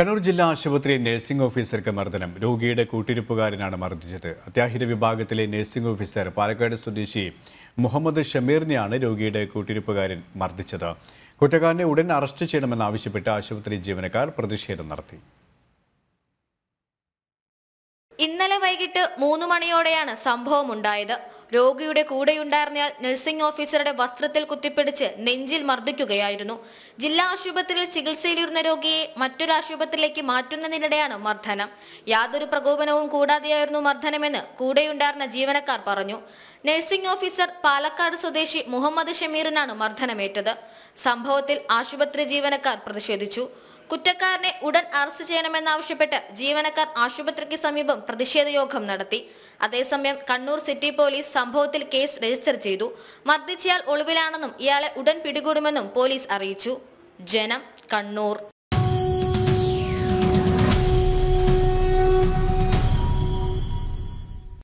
കണ്ണൂർ ജില്ലാ ആശുപത്രി നഴ്സിംഗ് ഓഫീസർക്ക് മർദ്ദനം രോഗിയുടെ കൂട്ടിരിപ്പുകാരനാണ് മർദ്ദിച്ചത് അത്യാഹിത വിഭാഗത്തിലെ നഴ്സിംഗ് ഓഫീസർ പാലക്കാട് സ്വദേശി മുഹമ്മദ് ഷമീറിനെയാണ് രോഗിയുടെ കൂട്ടിരിപ്പുകാരൻ മർദ്ദിച്ചത് കുറ്റക്കാരനെ ഉടൻ അറസ്റ്റ് ചെയ്യണമെന്നാവശ്യപ്പെട്ട് ആശുപത്രി ജീവനക്കാർ പ്രതിഷേധം നടത്തി ഇന്നലെ വൈകിട്ട് മൂന്ന് മണിയോടെയാണ് സംഭവമുണ്ടായത് രോഗിയുടെ കൂടെയുണ്ടായിരുന്നയാൾ നഴ്സിംഗ് ഓഫീസറുടെ വസ്ത്രത്തിൽ കുത്തിപ്പിടിച്ച് നെഞ്ചിൽ മർദ്ദിക്കുകയായിരുന്നു ജില്ലാ ആശുപത്രിയിൽ ചികിത്സയിലിരുന്ന രോഗിയെ മറ്റൊരു ആശുപത്രിയിലേക്ക് മാറ്റുന്നതിനിടെയാണ് മർദ്ദനം യാതൊരു പ്രകോപനവും കൂടാതെയായിരുന്നു മർദ്ദനമെന്ന് കൂടെയുണ്ടായിരുന്ന ജീവനക്കാർ പറഞ്ഞു നഴ്സിംഗ് ഓഫീസർ പാലക്കാട് സ്വദേശി മുഹമ്മദ് ഷമീറിനാണ് മർദ്ദനമേറ്റത് സംഭവത്തിൽ ആശുപത്രി ജീവനക്കാർ പ്രതിഷേധിച്ചു കുറ്റക്കാരനെ ഉടൻ അറസ്റ്റ് ചെയ്യണമെന്നാവശ്യപ്പെട്ട് ജീവനക്കാർ ആശുപത്രിക്ക് സമീപം പ്രതിഷേധ യോഗം നടത്തി അതേസമയം കണ്ണൂർ സിറ്റി പോലീസ് സംഭവത്തിൽ കേസ് രജിസ്റ്റർ ചെയ്തു മർദ്ദിച്ചയാൾ ഒളിവിലാണെന്നും ഇയാളെ ഉടൻ പിടികൂടുമെന്നും പോലീസ് അറിയിച്ചു ജനം കണ്ണൂർ